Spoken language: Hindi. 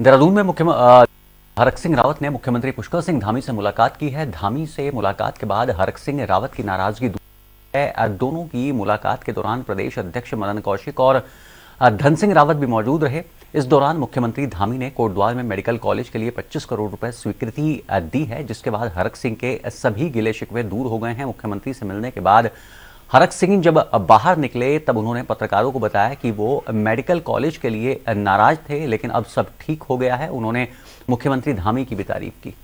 देहरादून में मुख्य हरक सिंह रावत ने मुख्यमंत्री पुष्कर सिंह धामी से मुलाकात की है धामी से मुलाकात के बाद हरक सिंह रावत की नाराजगी है दोनों की मुलाकात के दौरान प्रदेश अध्यक्ष मदन कौशिक और धन सिंह रावत भी मौजूद रहे इस दौरान मुख्यमंत्री धामी ने कोटद्वार में मेडिकल कॉलेज के लिए 25 करोड़ रुपए स्वीकृति दी है जिसके बाद हरक सिंह के सभी गिले शिकवे दूर हो गए हैं मुख्यमंत्री से मिलने के बाद हरक सिंह जब बाहर निकले तब उन्होंने पत्रकारों को बताया कि वो मेडिकल कॉलेज के लिए नाराज थे लेकिन अब सब ठीक हो गया है उन्होंने मुख्यमंत्री धामी की भी तारीफ की